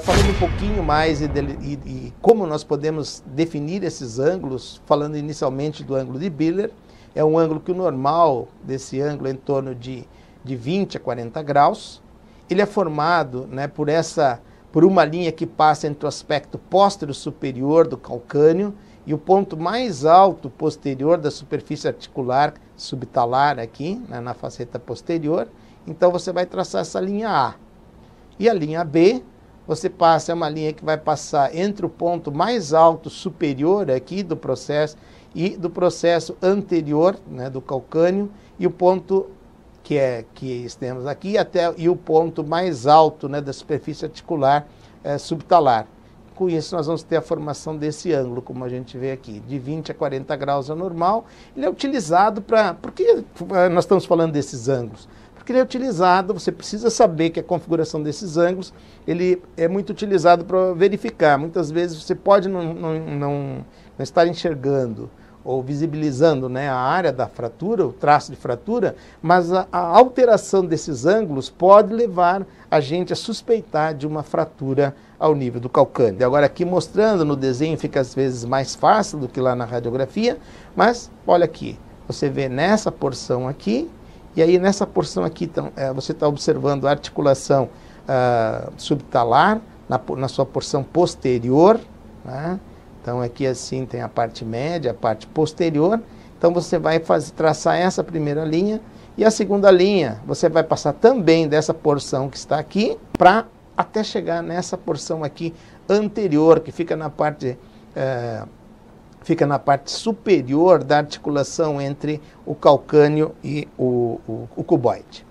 Falando um pouquinho mais e, e, e, como nós podemos definir esses ângulos, falando inicialmente do ângulo de Biller, é um ângulo que o normal desse ângulo é em torno de, de 20 a 40 graus. Ele é formado né, por, essa, por uma linha que passa entre o aspecto póstero superior do calcânio e o ponto mais alto posterior da superfície articular subtalar aqui, né, na faceta posterior. Então você vai traçar essa linha A. E a linha B você passa, é uma linha que vai passar entre o ponto mais alto superior aqui do processo e do processo anterior, né, do calcânio, e o ponto que é que temos aqui até e o ponto mais alto, né, da superfície articular é, subtalar. Com isso nós vamos ter a formação desse ângulo, como a gente vê aqui, de 20 a 40 graus é normal. Ele é utilizado para por que eh, nós estamos falando desses ângulos? que ele é utilizado, você precisa saber que a configuração desses ângulos, ele é muito utilizado para verificar. Muitas vezes você pode não, não, não, não estar enxergando ou visibilizando né, a área da fratura, o traço de fratura, mas a, a alteração desses ângulos pode levar a gente a suspeitar de uma fratura ao nível do calcâneo. Agora aqui mostrando no desenho fica às vezes mais fácil do que lá na radiografia, mas olha aqui, você vê nessa porção aqui, e aí nessa porção aqui, então, é, você está observando a articulação ah, subtalar na, na, sua porção posterior. Né? Então aqui assim tem a parte média, a parte posterior. Então você vai fazer, traçar essa primeira linha e a segunda linha você vai passar também dessa porção que está aqui para até chegar nessa porção aqui anterior que fica na parte eh, fica na parte superior da articulação entre o calcânio e o, o, o cuboide.